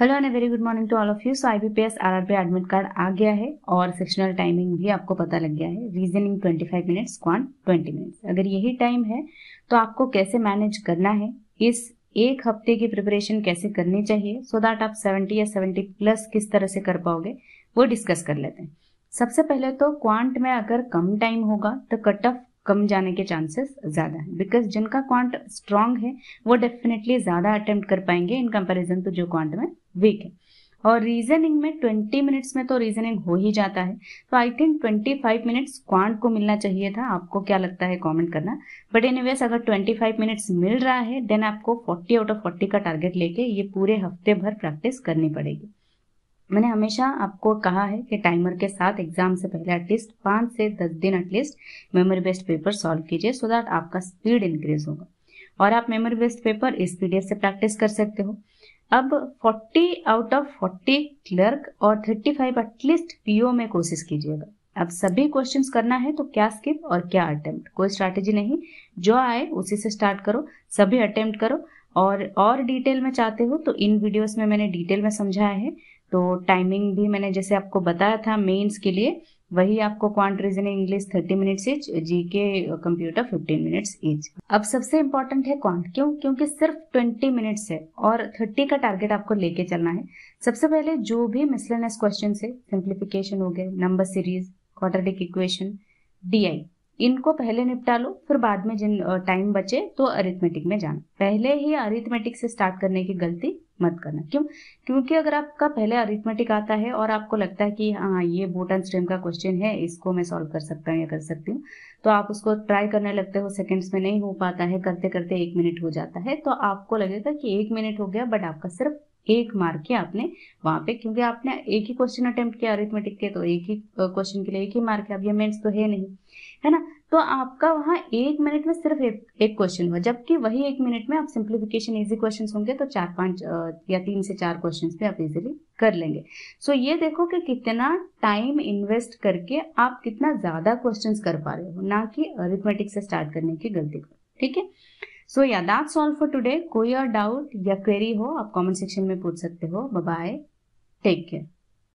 hello and very good morning to all of you so I B RRB admit card आ गया है और sectional timing भी आपको पता लग गया है रीजनिंग 25 मिनट्स क्वांट 20 मिनट्स अगर यही टाइम है तो आपको कैसे मैनेज करना है इस एक हफ्ते की प्रिपरेशन कैसे करनी चाहिए सो so दैट आप 70 या 70 प्लस किस तरह से कर पाओगे वो डिस्कस कर लेते हैं सबसे पहले तो क्वांट में अगर कम टाइम होगा तो कट ऑफ कम जाने के चांसेस ज़्यादा है बिकॉज जिनका क्वांट स्ट्रांग है वो डेफिनेटली ज़्यादा अटेम्प्ट कर पाएंगे इन कंपेरिजन टू तो जो क्वांट में वीक है और रीजनिंग में 20 मिनट्स में तो रीजनिंग हो ही जाता है तो आई थिंक 25 मिनट्स क्वांट को मिलना चाहिए था आपको क्या लगता है कमेंट करना बट वेस अगर 25 मिनट्स मिल रहा है देन आपको 40 आउट ऑफ 40 का टारगेट लेके ये पूरे हफ्ते भर प्रैक्टिस करनी पड़ेगी मैंने हमेशा आपको कहा है कि टाइमर के साथ एग्जाम से पहले एटलीस्ट पाँच से दस दिन at least memory based paper solve कीजिए सो दैट आपका स्पीड इंक्रीज होगा और आप मेमोरी बेस्ड पेपर इस पी से प्रैक्टिस कर सकते हो अब 40 आउट ऑफ 40 क्लर्क और 35 एटलीस्ट पीओ में कोशिश कीजिएगा अब सभी क्वेश्चन करना है तो क्या स्किप और क्या अटेम्प्ट कोई स्ट्रैटेजी नहीं जो आए उसी से स्टार्ट करो सभी अटेम्प्ट करो और और डिटेल में चाहते हो तो इन वीडियोस में मैंने डिटेल में समझाया है तो टाइमिंग भी मैंने जैसे आपको बताया था मेंस के लिए वही आपको quant reasoning English thirty minutes each जी के कंप्यूटर फिफ्टीन मिनट्स इच अब सबसे इम्पोर्टेंट है क्वांट क्यों क्योंकि सिर्फ ट्वेंटी मिनट्स है और थर्टी का टारगेट आपको लेके चलना है सबसे पहले जो भी मिसलेनस क्वेश्चन है सिंप्लीफिकेशन हो गए number series quadratic equation D इनको पहले निपटा लो फिर बाद में जिन टाइम बचे तो अरिथमेटिक में जाना पहले ही अरिथमेटिक से स्टार्ट करने की गलती मत करना क्यों क्योंकि अगर आपका पहले अरिथमेटिक आता है और आपको लगता है कि हाँ ये बोटन स्ट्रीम का क्वेश्चन है इसको मैं सॉल्व कर सकता हूँ या कर सकती हूँ तो आप उसको ट्राई करने लगते हो सेकेंड्स में नहीं हो पाता है करते करते एक मिनट हो जाता है तो आपको लगेगा कि एक मिनट हो गया बट आपका सिर्फ एक मार्क के आपने वहां पे क्योंकि आपने एक ही क्वेश्चन अटेम्प्ट किया अरिथमेटिक के तो एक ही क्वेश्चन के लिए एक ही मार्क है अब ये मेंस तो है नहीं है ना तो आपका वहां एक मिनट में सिर्फ एक, एक क्वेश्चन हुआ जबकि वही एक मिनट में आप सिंप्लीफिकेशन इजी क्वेश्चन होंगे तो चार पांच या तीन से चार क्वेश्चन भी आप इजिली कर लेंगे सो ये देखो कि कितना टाइम इन्वेस्ट करके आप कितना ज्यादा क्वेश्चन कर पा रहे हो ना कि अरिथमेटिक से स्टार्ट करने की गलती करो ठीक है सो या दैट्स ऑल फॉर टुडे कोई और डाउट या क्वेरी हो आप कमेंट सेक्शन में पूछ सकते हो बाय टेक केयर